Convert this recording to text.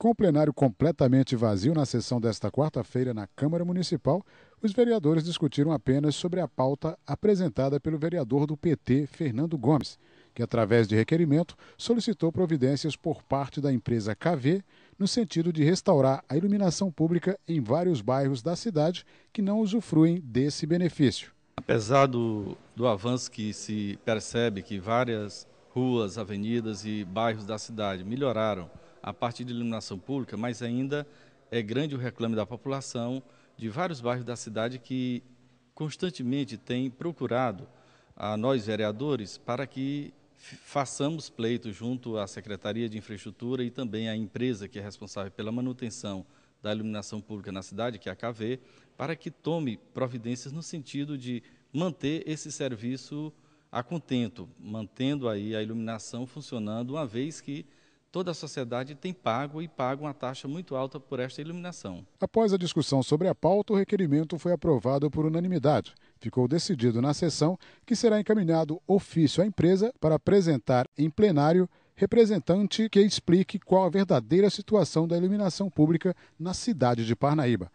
Com o plenário completamente vazio na sessão desta quarta-feira na Câmara Municipal, os vereadores discutiram apenas sobre a pauta apresentada pelo vereador do PT, Fernando Gomes, que, através de requerimento, solicitou providências por parte da empresa KV no sentido de restaurar a iluminação pública em vários bairros da cidade que não usufruem desse benefício. Apesar do, do avanço que se percebe que várias ruas, avenidas e bairros da cidade melhoraram a partir de iluminação pública, mas ainda é grande o reclame da população de vários bairros da cidade que constantemente tem procurado a nós vereadores para que façamos pleito junto à Secretaria de Infraestrutura e também à empresa que é responsável pela manutenção da iluminação pública na cidade, que é a KV, para que tome providências no sentido de manter esse serviço a contento, mantendo aí a iluminação funcionando, uma vez que toda a sociedade tem pago e paga uma taxa muito alta por esta iluminação. Após a discussão sobre a pauta, o requerimento foi aprovado por unanimidade. Ficou decidido na sessão que será encaminhado ofício à empresa para apresentar em plenário representante que explique qual a verdadeira situação da iluminação pública na cidade de Parnaíba.